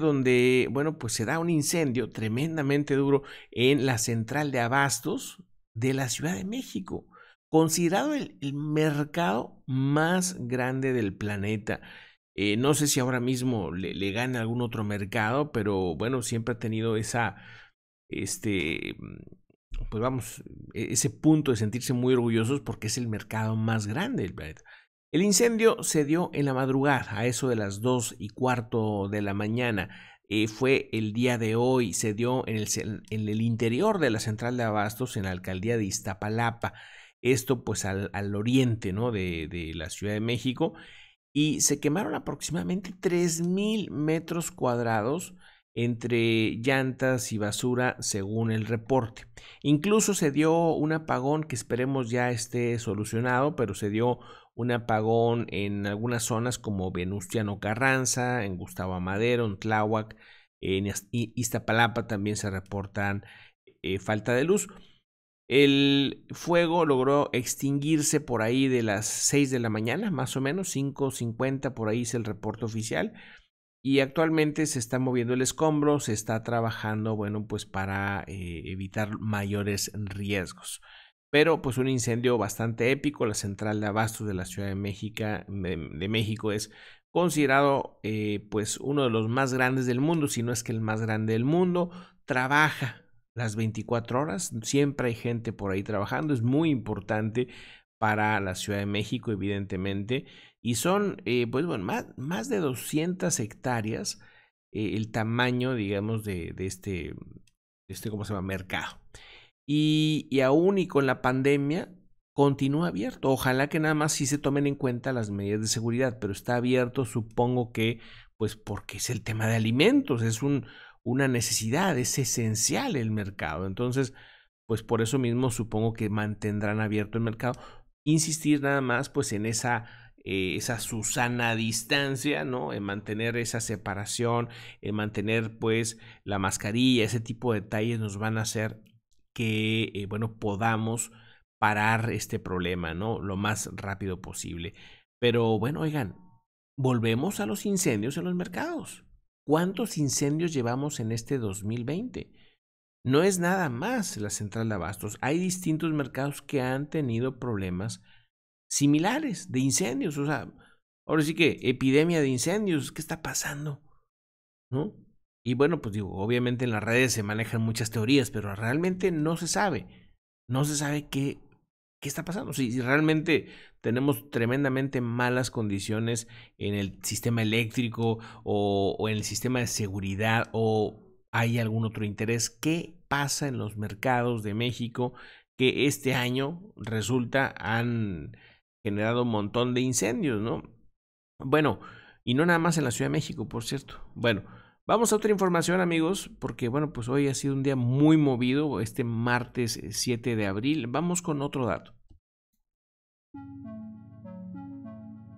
donde, bueno, pues se da un incendio tremendamente duro en la central de abastos de la Ciudad de México, considerado el, mercado más grande del planeta. Eh, no sé si ahora mismo le, le gana algún otro mercado, pero bueno, siempre ha tenido esa, este, pues vamos, e, ese punto de sentirse muy orgullosos porque es el mercado más grande del planeta. El incendio se dio en la madrugada, a eso de las dos y cuarto de la mañana. Eh, fue el día de hoy, se dio en el, en el, interior de la central de abastos en la alcaldía de Iztapalapa. Esto pues al, al oriente ¿no? de, de la Ciudad de México. Y se quemaron aproximadamente mil metros cuadrados entre llantas y basura según el reporte. Incluso se dio un apagón que esperemos ya esté solucionado, pero se dio un apagón en algunas zonas como Venustiano Carranza, en Gustavo Madero, en Tláhuac, en Iztapalapa también se reportan eh, falta de luz. El fuego logró extinguirse por ahí de las 6 de la mañana, más o menos, 5.50 por ahí es el reporte oficial. Y actualmente se está moviendo el escombro, se está trabajando, bueno, pues para eh, evitar mayores riesgos. Pero pues un incendio bastante épico, la central de abastos de la Ciudad de México, de, México es considerado eh, pues uno de los más grandes del mundo, si no es que el más grande del mundo, trabaja las 24 horas, siempre hay gente por ahí trabajando, es muy importante para la Ciudad de México, evidentemente, y son, eh, pues bueno, más, de 200 hectáreas eh, el tamaño, digamos, de, este, este, ¿cómo se llama?, mercado. Y, y aún y con la pandemia, continúa abierto. Ojalá que nada más sí se tomen en cuenta las medidas de seguridad, pero está abierto, supongo que, pues porque es el tema de alimentos, es un, una necesidad, es esencial el mercado. Entonces, pues por eso mismo supongo que mantendrán abierto el mercado insistir nada más pues en esa eh, esa Susana distancia, ¿no? En mantener esa separación, en mantener pues la mascarilla, ese tipo de detalles nos van a hacer que, eh, bueno, podamos parar este problema, ¿no? Lo más rápido posible. Pero bueno, oigan, volvemos a los incendios en los mercados. ¿Cuántos incendios llevamos en este 2020? No es nada más la central de abastos. Hay distintos mercados que han tenido problemas similares de incendios. O sea, ahora sí que epidemia de incendios. ¿Qué está pasando? ¿No? Y bueno, pues digo, obviamente en las redes se manejan muchas teorías, pero realmente no se sabe. No se sabe qué, qué está pasando. Si, realmente tenemos tremendamente malas condiciones en el sistema eléctrico o, o en el sistema de seguridad o hay algún otro interés. ¿Qué pasa en los mercados de México que este año resulta han generado un montón de incendios, ¿no? Bueno, y no nada más en la Ciudad de México, por cierto. Bueno, vamos a otra información, amigos, porque bueno, pues hoy ha sido un día muy movido, este martes 7 eh, de abril. Vamos con otro dato.